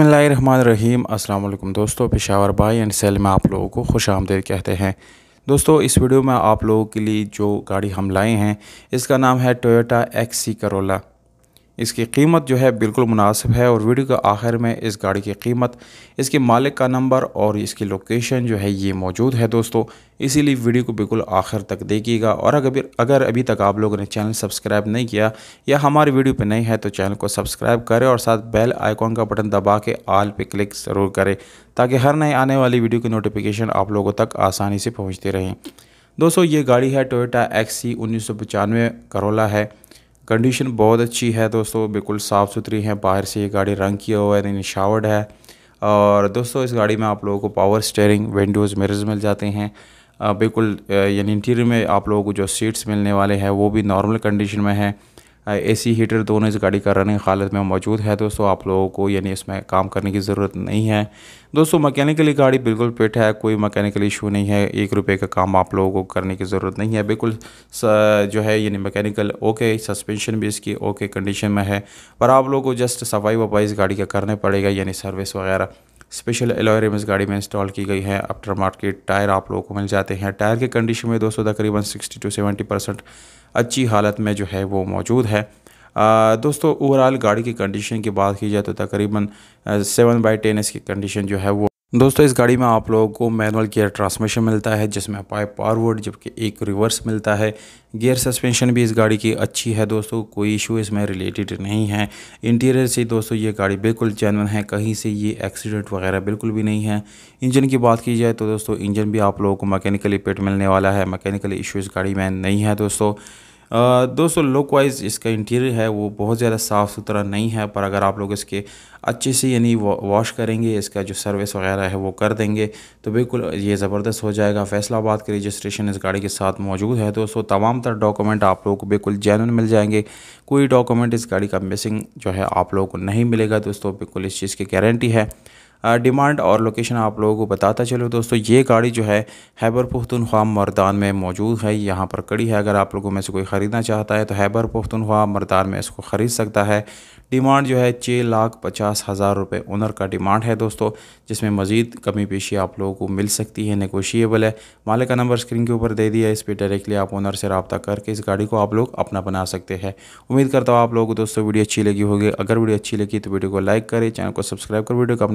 बसमीम् अल्लाम दोस्तों Peshawar by and cell में आप लोगों को खुश आमदेद कहते हैं दोस्तों इस वीडियो में आप लोगों के लिए जो गाड़ी हम लाए हैं इसका नाम है टोयोटा एक्सी करोला इसकी कीमत जो है बिल्कुल मुनासिब है और वीडियो के आखिर में इस गाड़ी की कीमत इसके मालिक का नंबर और इसकी लोकेशन जो है ये मौजूद है दोस्तों इसीलिए वीडियो को बिल्कुल आखिर तक देखिएगा और अगर अगर अभी तक आप लोगों ने चैनल सब्सक्राइब नहीं किया या हमारे वीडियो पर नहीं है तो चैनल को सब्सक्राइब करें और साथ बेल आइकॉन का बटन दबा के आल पर क्लिक ज़रूर करें ताकि हर नए आने वाली वीडियो की नोटिफिकेशन आप लोगों तक आसानी से पहुँचती रहें दोस्तों ये गाड़ी है टोयोटा एक्स सी पचानवे करोला है कंडीशन बहुत अच्छी है दोस्तों बिल्कुल साफ़ सुथरी है बाहर से ये गाड़ी रंग किया हुआ है शावर्ड है और दोस्तों इस गाड़ी में आप लोगों को पावर स्टेयरिंग विंडोज़ मिरर्स मिल जाते हैं बिल्कुल यानी इंटीरियर में आप लोगों को जो सीट्स मिलने वाले हैं वो भी नॉर्मल कंडीशन में हैं ए सी हीटर दोनों इस गाड़ी का रनिंग हालत में मौजूद है दोस्तों आप लोगों को यानी इसमें काम करने की ज़रूरत नहीं है दोस्तों मकैनिकली गाड़ी बिल्कुल फिट है कोई मकैनिकल इशू नहीं है एक रुपये का काम आप लोगों को करने की ज़रूरत नहीं है बिल्कुल जो है यानी मैकेनिकल ओके सस्पेंशन भी इसकी ओके कंडीशन में है पर आप लोगों को जस्ट सफाई वफाई इस गाड़ी का करने पड़ेगा यानी सर्विस वगैरह स्पेशल एलॉय इस गाड़ी में इंस्टॉल की गई है आफ्टर मार्केट टायर आप लोगों को मिल जाते हैं टायर के कंडीशन में दोस्तों तकरीबन सिक्सटी टू सेवेंटी परसेंट अच्छी हालत में जो है वो मौजूद है आ, दोस्तों ओवरऑल गाड़ी की कंडीशन की बात की जाए तो तकरीबन सेवन बाई टेन इसकी कंडीशन जो है वो दोस्तों इस गाड़ी में आप लोगों को मैनुअल गियर ट्रांसमिशन मिलता है जिसमें पाइप फॉरवर्ड जबकि एक रिवर्स मिलता है गियर सस्पेंशन भी इस गाड़ी की अच्छी है दोस्तों कोई इशू इसमें रिलेटेड नहीं है इंटीरियर से दोस्तों ये गाड़ी बिल्कुल जैनवन है कहीं से ये एक्सीडेंट वगैरह बिल्कुल भी नहीं है इंजन की बात की जाए तो दोस्तों इंजन भी आप लोगों को मकैनिकली पेट मिलने वाला है मकैनिकली इशू इस गाड़ी में नहीं है दोस्तों दोस्तों लुक वाइज इसका इंटीरियर है वो बहुत ज़्यादा साफ़ सुथरा नहीं है पर अगर आप लोग इसके अच्छे से यानी वॉश करेंगे इसका जो सर्विस वगैरह है वो कर देंगे तो बिल्कुल ये ज़बरदस्त हो जाएगा फैसलाबाद की रजिस्ट्रेशन इस गाड़ी के साथ मौजूद है दोस्तों तमाम तर डॉक्यूमेंट आप लोगों को बिल्कुल जैन मिल जाएंगे कोई डॉक्यूमेंट इस गाड़ी का मिसिंग जो है आप लोगों को नहीं मिलेगा दोस्तों बिल्कुल इस चीज़ की गारंटी है डिमांड और लोकेशन आप लोगों को बताता चलो दोस्तों ये गाड़ी जो है हैबर पुख्तनख्वा मरदान में मौजूद है यहाँ पर कड़ी है अगर आप लोगों में से कोई ख़रीदना चाहता है तो हैबर पुख्तनख्वा मरदान में इसको ख़रीद सकता है डिमांड जो है छः लाख पचास हज़ार रुपये ओनर का डिमांड है दोस्तों जिसमें मज़ीद कमी पेशी आप लोगों को मिल सकती है नेगोशिएबल है मालिक का नंबर स्क्रीन के ऊपर दे दिया है इस पर डायरेक्टली आप ओनर से रबता करके इस गाड़ी को आप लोग अपना बना सकते हैं उम्मीद करता हूँ आप लोगों को दोस्तों वीडियो अच्छी लगी होगी अगर वीडियो अच्छी लगी तो वीडियो को लाइक करें चैनल को सब्सक्राइब कर वीडियो को